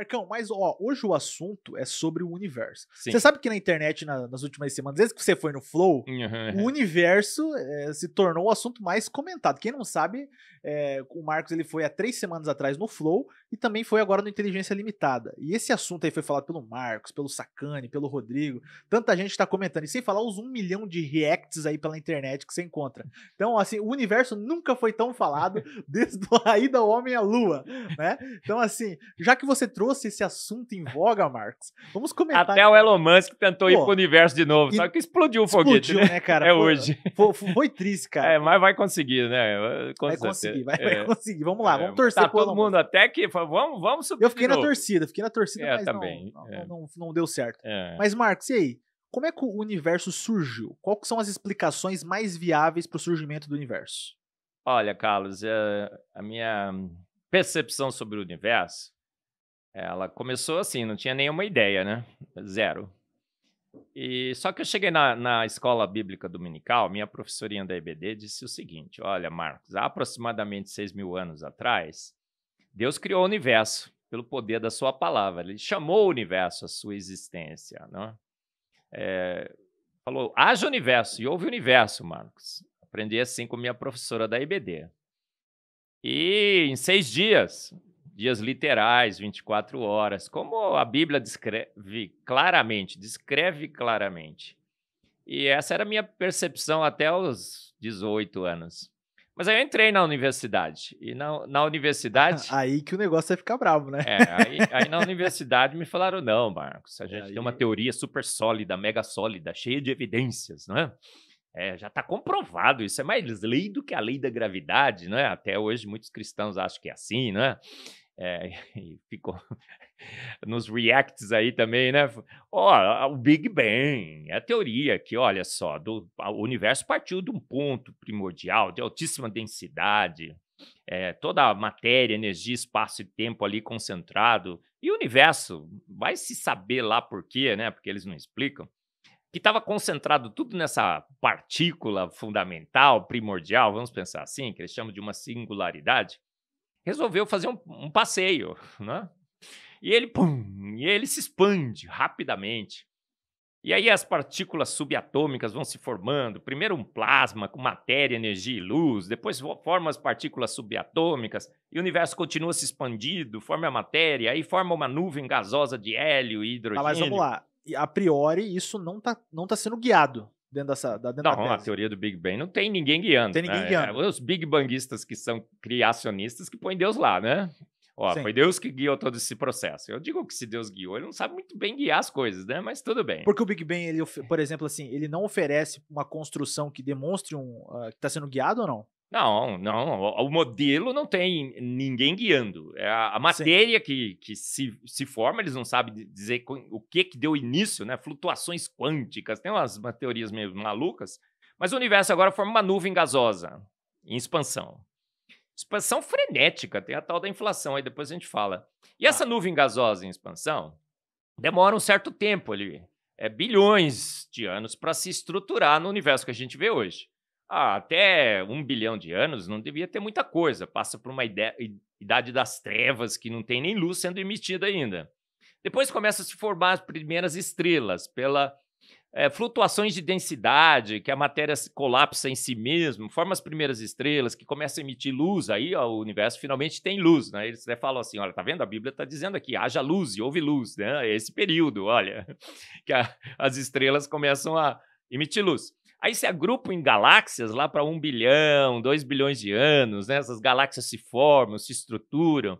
Marcão, mas ó, hoje o assunto é sobre o universo. Você sabe que na internet, na, nas últimas semanas, desde que você foi no Flow, uhum. o universo é, se tornou o assunto mais comentado. Quem não sabe, é, o Marcos ele foi há três semanas atrás no Flow e também foi agora no Inteligência Limitada. E esse assunto aí foi falado pelo Marcos, pelo Sacani, pelo Rodrigo. Tanta gente está comentando. E sem falar os um milhão de reacts aí pela internet que você encontra. Então, assim, o universo nunca foi tão falado desde a ida do homem à lua, né? Então, assim, já que você trouxe trouxe esse assunto em voga, Marcos. Vamos comentar. Até então. o Elon Musk tentou Pô, ir pro universo de novo, só que explodiu o foguete. Explodiu, né, né cara? É hoje. Foi, foi, triste, cara. É, mas vai conseguir, né? Com vai conseguir, vai, é. vai, conseguir. Vamos lá, vamos é, torcer. Tá todo mundo até que vamos, vamos subir. Eu fiquei na torcida, fiquei na torcida, é, mas também, tá não, não, é. não, não, deu certo. É. Mas, Marcos, e aí? Como é que o universo surgiu? Quais são as explicações mais viáveis para o surgimento do universo? Olha, Carlos, eh, a minha percepção sobre o universo ela começou assim, não tinha nenhuma ideia, né? Zero. E só que eu cheguei na, na escola bíblica dominical, minha professorinha da EBD disse o seguinte: Olha, Marcos, há aproximadamente seis mil anos atrás, Deus criou o universo pelo poder da sua palavra. Ele chamou o universo à sua existência. Né? É, falou: haja universo, e houve universo, Marcos. Aprendi assim com minha professora da IBD. E em seis dias, dias literais, 24 horas, como a Bíblia descreve claramente, descreve claramente. E essa era a minha percepção até os 18 anos. Mas aí eu entrei na universidade. E na, na universidade. Aí que o negócio vai ficar bravo, né? É, aí, aí na universidade me falaram: não, Marcos, a gente aí... tem uma teoria super sólida, mega sólida, cheia de evidências, não é? É, já está comprovado, isso é mais lei do que a lei da gravidade, não é? Até hoje muitos cristãos acham que é assim, não é? É, e ficou nos reacts aí também, né? Ó, oh, o Big Bang, a teoria que, olha só, do, o universo partiu de um ponto primordial, de altíssima densidade, é, toda a matéria, energia, espaço e tempo ali concentrado, e o universo, vai se saber lá por quê, né? Porque eles não explicam, que estava concentrado tudo nessa partícula fundamental, primordial, vamos pensar assim, que eles chamam de uma singularidade resolveu fazer um, um passeio, né? E ele, pum, e ele se expande rapidamente. E aí as partículas subatômicas vão se formando, primeiro um plasma com matéria, energia e luz, depois forma as partículas subatômicas, e o universo continua se expandindo, forma a matéria, aí forma uma nuvem gasosa de hélio e hidrogênio. Tá, ah, mas vamos lá, a priori isso não está não tá sendo guiado dentro dessa da, dentro não, da a teoria do Big Bang não tem ninguém guiando. Tem ninguém né? guiando. É, os Big Bangistas que são criacionistas que põem Deus lá, né? Ó, foi Deus que guiou todo esse processo. Eu digo que se Deus guiou, ele não sabe muito bem guiar as coisas, né? Mas tudo bem. Porque o Big Bang, ele, por exemplo, assim, ele não oferece uma construção que demonstre um uh, que está sendo guiado ou não? Não, não. O modelo não tem ninguém guiando. É a, a matéria que, que se, se forma, eles não sabem dizer o que, que deu início, né? Flutuações quânticas, tem umas, umas teorias meio malucas. Mas o universo agora forma uma nuvem gasosa em expansão. Expansão frenética, tem a tal da inflação, aí depois a gente fala. E tá. essa nuvem gasosa em expansão demora um certo tempo ali. É bilhões de anos para se estruturar no universo que a gente vê hoje ah, até um bilhão de anos não devia ter muita coisa. Passa por uma idade das trevas que não tem nem luz sendo emitida ainda. Depois começa a se formar as primeiras estrelas pela é, flutuações de densidade, que a matéria colapsa em si mesmo, forma as primeiras estrelas, que começa a emitir luz, aí ó, o universo finalmente tem luz, né? Eles até falam assim, olha, tá vendo? A Bíblia está dizendo aqui, haja luz e houve luz, né? É esse período, olha, que a, as estrelas começam a emitir luz. Aí se agrupam em galáxias lá para um bilhão, dois bilhões de anos, né? essas galáxias se formam, se estruturam.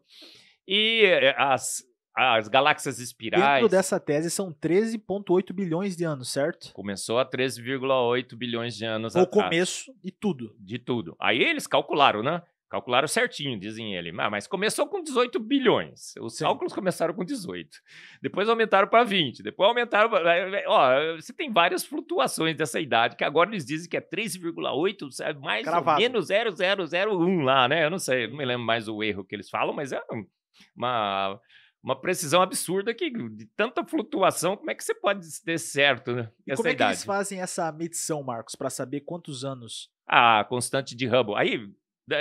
E eh, as, as galáxias espirais. Dentro dessa tese são 13,8 bilhões de anos, certo? Começou há 13,8 bilhões de anos atrás. O começo e tudo. De tudo. Aí eles calcularam, né? Calcularam certinho, dizem ele. Ah, mas começou com 18 bilhões. Os Sim. cálculos começaram com 18. Depois aumentaram para 20. Depois aumentaram. Pra... Ó, você tem várias flutuações dessa idade, que agora eles dizem que é 3,8, é mais Cravado. ou menos 0,001 lá, né? Eu não sei, não me lembro mais o erro que eles falam, mas é uma, uma precisão absurda que de tanta flutuação, como é que você pode ter certo né, e como é que eles fazem essa medição, Marcos, para saber quantos anos? A ah, constante de Hubble. Aí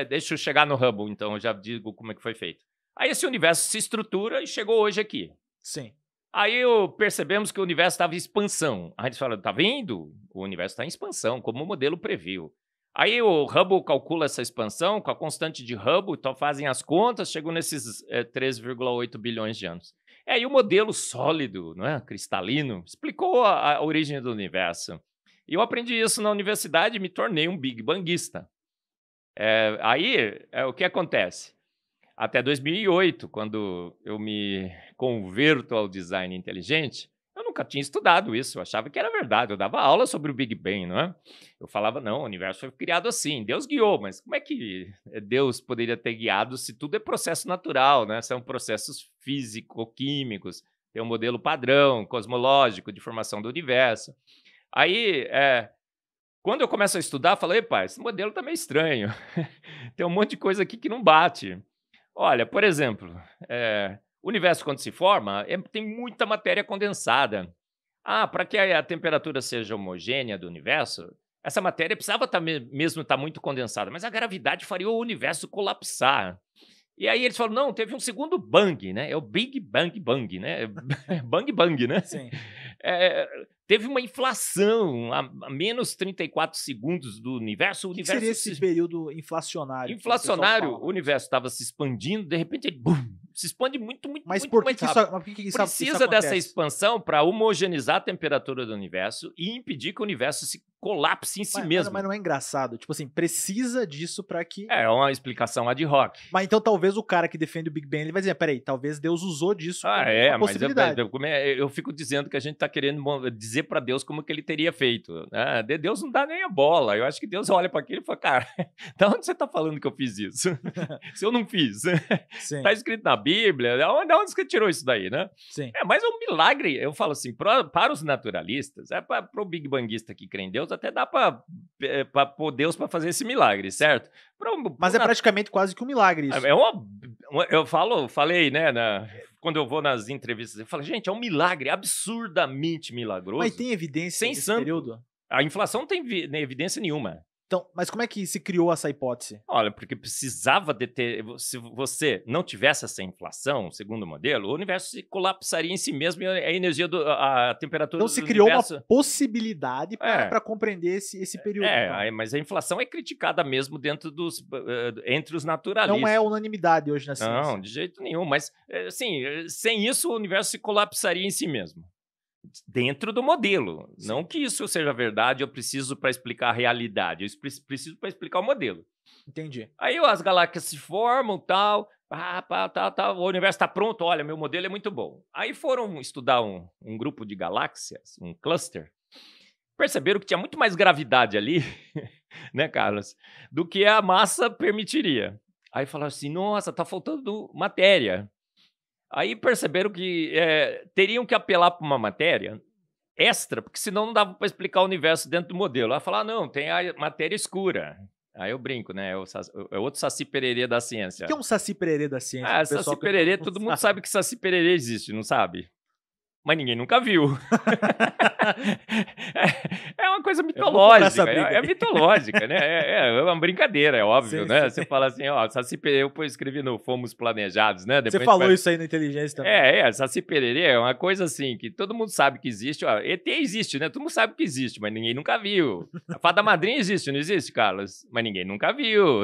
Deixa eu chegar no Hubble, então eu já digo como é que foi feito. Aí esse universo se estrutura e chegou hoje aqui. Sim. Aí eu percebemos que o universo estava em expansão. Aí eles falam, tá vendo? O universo está em expansão, como o modelo previu. Aí o Hubble calcula essa expansão com a constante de Hubble, então fazem as contas, chegou nesses é, eh, 3,8 bilhões de anos. É, e aí o modelo sólido, não é? cristalino, explicou a, a origem do universo. E eu aprendi isso na universidade e me tornei um Big Bangista. É, aí, é, o que acontece? Até 2008, quando eu me converto ao design inteligente, eu nunca tinha estudado isso, eu achava que era verdade. Eu dava aula sobre o Big Bang, não é? Eu falava, não, o universo foi criado assim, Deus guiou, mas como é que eh, Deus poderia ter guiado se tudo é processo natural, né? São processos físico-químicos, tem um modelo padrão, cosmológico, de formação do universo. Aí, é, quando eu começo a estudar, falo, pai, esse modelo tá meio estranho. Tem um monte de coisa aqui que não bate. Olha, por exemplo, é, o universo quando se forma, é, tem muita matéria condensada. Ah, para que a, temperatura seja homogênea do universo, essa matéria precisava tá mesmo estar tá muito condensada, mas a gravidade faria o universo colapsar. E aí eles falam, não, teve um segundo bang, né? É o Big Bang Bang, né? bang Bang, né? Sim. É, Teve uma inflação a, a menos 34 segundos do universo. O, que universo que seria esse se... período inflacionário? Inflacionário, o, o universo estava se expandindo, de repente ele bum, se expande muito, muito, mas muito, por que muito rápido. Isso, mas por que isso, Precisa isso dessa expansão para homogeneizar a temperatura do universo e impedir que o universo se colapse em si mas, mesmo. Mas não é engraçado. Tipo assim, precisa disso para que. É, é uma explicação ad hoc. Mas então talvez o cara que defende o Big Bang ele vai dizer: peraí, talvez Deus usou disso. Ah, é, uma mas é, é, possibilidade. Eu, eu, eu, fico dizendo que a gente tá querendo dizer para Deus como que ele teria feito. Né? Deus não dá nem a bola. Eu acho que Deus olha para aquilo e fala: cara, da onde você tá falando que eu fiz isso? Se eu não fiz. Sim. Tá escrito na Bíblia. Da onde, onde você tirou isso daí, né? Sim. É, mas é um milagre. Eu falo assim, para os naturalistas, é para o Big Bangista que crê em Deus Deus até dá para é, eh, Deus para fazer esse milagre, certo? Pra, Mas é praticamente quase que um milagre isso. É, é uma, eu falo, falei, né, na, quando eu vou nas entrevistas, eu falo, gente, é um milagre é absurdamente milagroso. Mas tem evidência sem santo. período? A inflação não tem evidência nenhuma. Então, mas como é que se criou essa hipótese? Olha, porque precisava de ter. Se você não tivesse essa inflação, segundo o modelo, o universo se colapsaria em si mesmo e a energia, do, a temperatura então, do Então se criou uma possibilidade para é. compreender esse, esse é, período. É, é, mas a inflação é criticada mesmo dentro dos. Eh, entre os naturalistas. Não é unanimidade hoje na ciência. Não, de jeito nenhum. Mas, eh, assim, sem isso o universo se colapsaria em si mesmo dentro do modelo. Sim. Não que isso seja verdade, eu preciso para explicar a realidade, eu preciso para explicar o modelo. Entendi. Aí as galáxias se formam, tal, pá, pá, tá, tá, o universo está pronto, olha, meu modelo é muito bom. Aí foram estudar um, um grupo de galáxias, um cluster, perceberam que tinha muito mais gravidade ali, né, Carlos, do que a massa permitiria. Aí falaram assim, nossa, tá faltando matéria. Aí perceberam que é, teriam que apelar para uma matéria extra, porque senão não dava para explicar o universo dentro do modelo. Ela falar, ah, não, tem a matéria escura. Aí eu brinco, né? É, o, é outro Saci Pererê da ciência. O que é um Saci Pererê da ciência? Ah, Saci Pererê, que... todo mundo sabe que Saci Pererê existe, não sabe? Mas ninguém nunca viu. É, é uma coisa é mitológica. É, é, mitológica, né? É, é, é, uma brincadeira, é óbvio, sim, né? Sim. Você fala assim, ó, Saci Pererê, eu escrevi no Fomos Planejados, né? Depois você falou isso aí na inteligência também. É, é, Saci Pererê é uma coisa assim que todo mundo sabe que existe. Ó, ET existe, né? Todo mundo sabe que existe, mas ninguém nunca viu. A Fada Madrinha existe, não existe, Carlos? Mas ninguém nunca viu.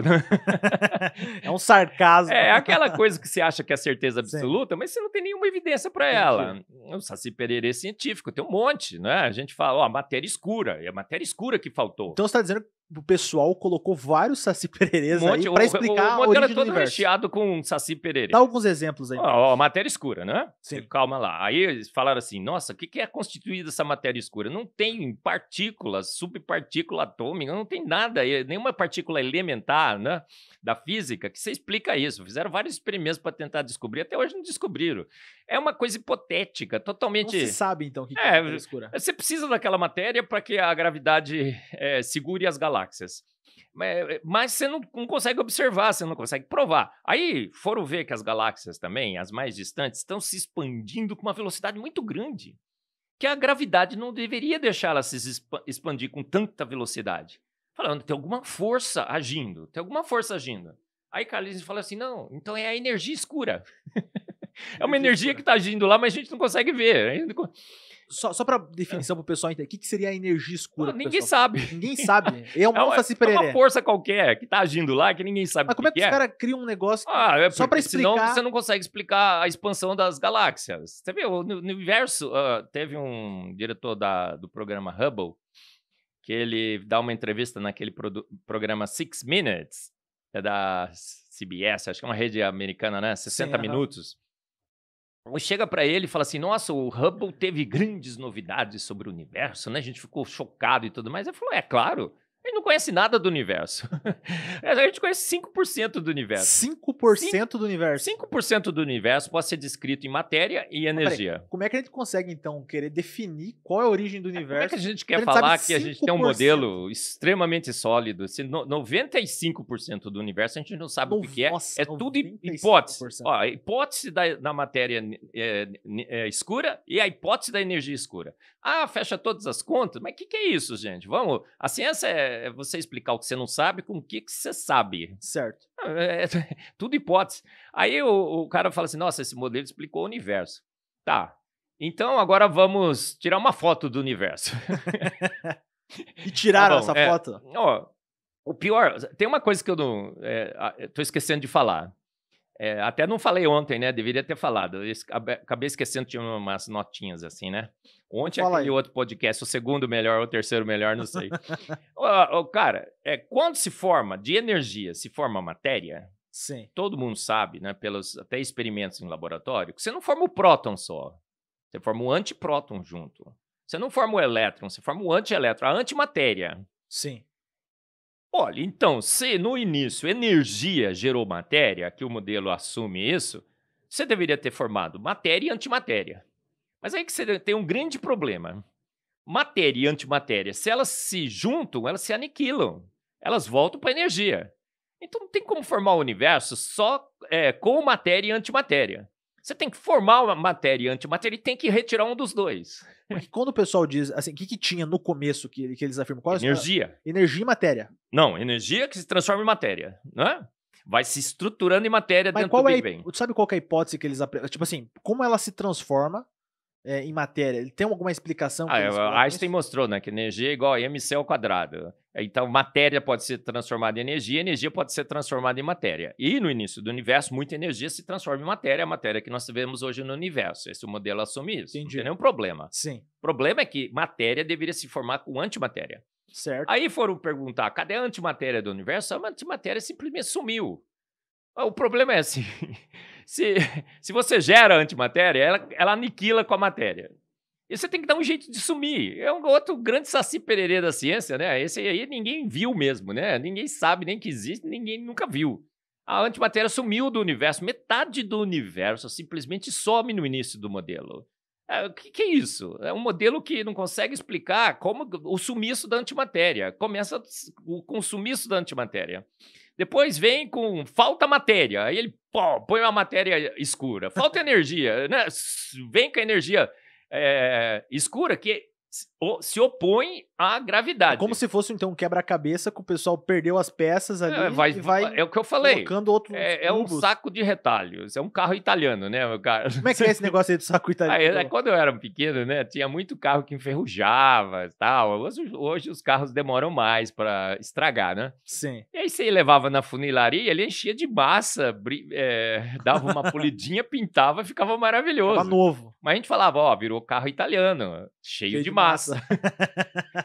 é um sarcasmo. É aquela coisa que você acha que é certeza absoluta, sim. mas você não tem nenhuma evidência para ela. O Saci Pererê é científico, tem um monte, né, a gente fala, ó, matéria escura, é a matéria escura que faltou. Então você está dizendo que o pessoal colocou vários Saci Pererês um aí explicar o, o, o modelo a é origem é todo recheado com Saci Pererê. Dá alguns exemplos aí. Ó, ó matéria escura, né? Sim. Calma lá. Aí eles falaram assim, nossa, o que, que é constituída essa matéria escura? Não tem partículas, subpartícula atômica, não tem nada, nenhuma partícula elementar, né? Da física que você explica isso. Fizeram vários experimentos para tentar descobrir, até hoje não descobriram. É uma coisa hipotética, totalmente. Não se sabe, então, o que é, é escura. Você precisa daquela matéria para que a gravidade é, segure as galáxias. Mas, mas você não, não, consegue observar, você não consegue provar. Aí foram ver que as galáxias também, as mais distantes, estão se expandindo com uma velocidade muito grande. Que a gravidade não deveria deixá-las se expandir com tanta velocidade. Falando, tem alguma força agindo, tem alguma força agindo. Aí Carlinhos fala assim: não, então é a energia escura. é uma energia que está agindo lá, mas a gente não consegue ver. Só, só para é. definição para o pessoal entender, o que, que seria a energia escura? Não, ninguém sabe. Ninguém sabe. É, é, uma, é uma força qualquer que está agindo lá, que ninguém sabe. Mas como é que é que, os caras criam um negócio ah, é só para explicar? Senão você não consegue explicar a expansão das galáxias. Você viu, no, no universo, uh, teve um diretor da, do programa Hubble que ele dá uma entrevista naquele pro, programa Six Minutes, é da CBS, acho que é uma rede americana, né? 60 Sim, minutos chega para ele e fala assim: Nossa, o Hubble teve grandes novidades sobre o universo, né? A gente ficou chocado e tudo mais. Ele falou: É claro. A gente não conhece nada do universo. A gente conhece 5% do universo. 5%, 5 do universo? 5% do universo pode ser descrito em matéria e energia. como é que a gente consegue, então, querer definir qual é a origem do universo? Como é que a gente quer a gente falar que a gente tem um modelo extremamente sólido? Se 95% do universo a gente não sabe o que é. É tudo hipótese. Ó, a hipótese da, da matéria é, é, escura e a hipótese da energia escura. Ah, fecha todas as contas? Mas o que, que, é isso, gente? Vamos. A ciência é, é você explicar o que você não sabe com o que, que você sabe. Certo. Ah, é, é, tudo hipótese. Aí o, o cara fala assim: nossa, esse modelo explicou o universo. Tá. Então agora vamos tirar uma foto do universo. e tiraram tá bom, essa é, foto? Ó, o pior, tem uma coisa que eu não. É, estou esquecendo de falar. É, até não falei ontem, né? Deveria ter falado. Eu acabei esquecendo, tinha umas notinhas assim, né? Ontem Fala aquele aí. outro podcast, o segundo melhor ou o terceiro melhor, não sei. o cara, é, quando se forma de energia, se forma matéria, Sim. todo mundo sabe, né? Pelos até experimentos em laboratório, que você não forma o próton só. Você forma o antipróton junto. Você não forma o elétron, você forma o antielétron, a antimatéria. Sim. Olha, então, se no início energia gerou matéria, que o modelo assume isso, você deveria ter formado matéria e antimatéria. Mas aí que você tem um grande problema. Matéria e antimatéria, se elas se juntam, elas se aniquilam. Elas voltam para a energia. Então não tem como formar o universo só é, com matéria e antimatéria. Você tem que formar uma matéria e antimatéria e tem que retirar um dos dois. Porque quando o pessoal diz assim, o que, que tinha no começo que, que eles afirmam? Qual é energia. É energia e matéria. Não, energia que se transforma em matéria, não é? Vai se estruturando em matéria Mas dentro qual do é Big Bang. tu sabe qual é a hipótese que eles apresentam? Tipo assim, como ela se transforma é, em matéria? Ele tem alguma explicação? Ah, é, Einstein mostrou, né? Que energia é igual a mc ao quadrado. É, então, matéria pode ser transformada em energia, energia pode ser transformada em matéria. E no início do universo, muita energia se transforma em matéria, a matéria que nós vemos hoje no universo. Esse é modelo assume isso. Entendi. Não tem nenhum problema. Sim. O problema é que matéria deveria se formar com antimatéria. Certo. Aí foram perguntar: cadê a antimatéria do universo? A antimatéria simplesmente sumiu. Ah, o problema é assim: se, se você gera antimatéria, ela, ela aniquila com a matéria. E você tem que dar um jeito de sumir. É um outro grande saci pererê da ciência, né? Esse aí ninguém viu mesmo, né? Ninguém sabe nem que existe, ninguém nunca viu. A antimatéria sumiu do universo. Metade do universo simplesmente some no início do modelo. É, o que, que, é isso? É um modelo que não consegue explicar como o sumiço da antimatéria. Começa com o sumiço da antimatéria. Depois vem com falta matéria. Aí ele pô, põe uma matéria escura. Falta energia. Né? Vem com a energia é, escura que se opõe a gravidade. Como se fosse, então, um quebra-cabeça que o pessoal perdeu as peças ali é, vai, vai É o que eu falei. Colocando outro é, é, um saco de retalhos. É um carro italiano, né, meu cara? Como é que é esse negócio aí do saco italiano? Aí, quando eu era pequeno, né, tinha muito carro que enferrujava e tal. Hoje, hoje os carros demoram mais para estragar, né? Sim. E aí você levava na funilaria, ele enchia de massa, é, dava uma polidinha, pintava e ficava maravilhoso. Tava novo. Mas a gente falava, ó, virou carro italiano, cheio, cheio de, de, massa. massa.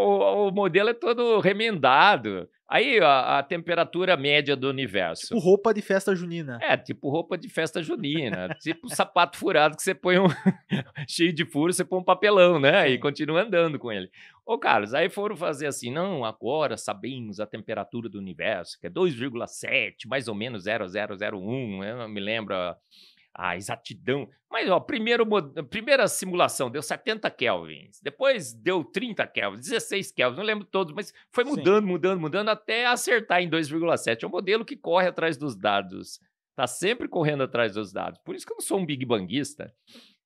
o, o modelo é todo remendado. Aí a, a, temperatura média do universo. Tipo roupa de festa junina. É, tipo roupa de festa junina. tipo sapato furado que você põe um. cheio de furo, você põe um papelão, né? Sim. E continua andando com ele. Ô, Carlos, aí foram fazer assim: não, agora sabemos a temperatura do universo, que é 2,7, mais ou menos 0001, eu não me lembro a exatidão. Mas, ó, primeiro, primeira simulação deu 70 kelvins, depois deu 30 kelvins, 16 kelvins, não lembro todos, mas foi mudando, Sim. mudando, mudando até acertar em 2,7. É um modelo que corre atrás dos dados, tá sempre correndo atrás dos dados. Por isso que eu não sou um big banguista.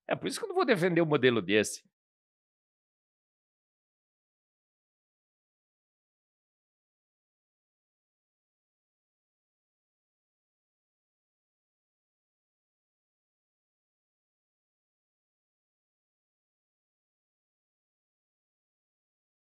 É por isso que eu não vou defender um modelo desse.